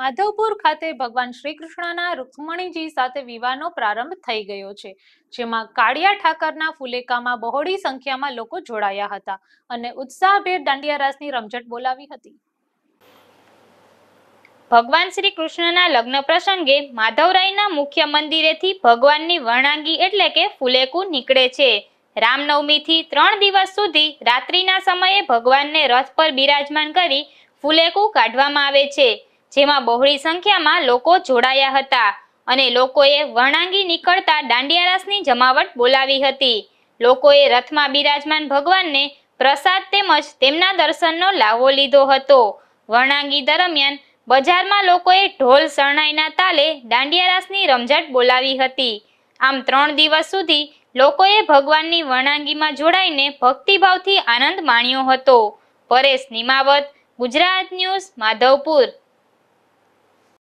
માધવપુર ખાતે ભગવાન શ્રી કૃષ્ણના રૂક્મણીજી સાથે વિવાહનો પ્રારંભ થઈ ગયો છે જેમાં કાળિયા ઠાકરના ફુલેકામાં બહોળી સંખ્યામાં લોકો જોડાયા હતા અને ઉત્સાહભેર દાંડિયા રાસની રમઝટ બોલાવી હતી ભગવાન શ્રી કૃષ્ણના લગ્ન પ્રસંગે માધવરાયના મુખ્ય મંદિરેથી ભગવાનની વર્ણાંગી એટલે કે ફુલેકું નીકળે છે રામનવમીથી ત્રણ દિવસ સુધી રાત્રિના સમયે ભગવાનને રથ પર બિરાજમાન કરી ફુલેકું કાઢવામાં આવે છે જેમાં બહોળી સંખ્યામાં લોકો જોડાયા હતા અને લોકોએ વર્ણાંગી નીકળતા દાંડિયારાસની જમાવટ બોલાવી હતી લોકોએ રથમાં બિરાજમાન ભગવાનને પ્રસાદ તેમજ તેમના દર્શનનો લાવો લીધો હતો વર્ણાંગી દરમિયાન બજારમાં લોકોએ ઢોલ શરણાઈના તાલે દાંડિયારાસની રાસની રમઝટ બોલાવી હતી આમ ત્રણ દિવસ સુધી લોકોએ ભગવાનની વર્ણાંગીમાં જોડાઈને ભક્તિભાવથી આનંદ માણ્યો હતો પરેશ નિમાવત ગુજરાત ન્યૂઝ માધવપુર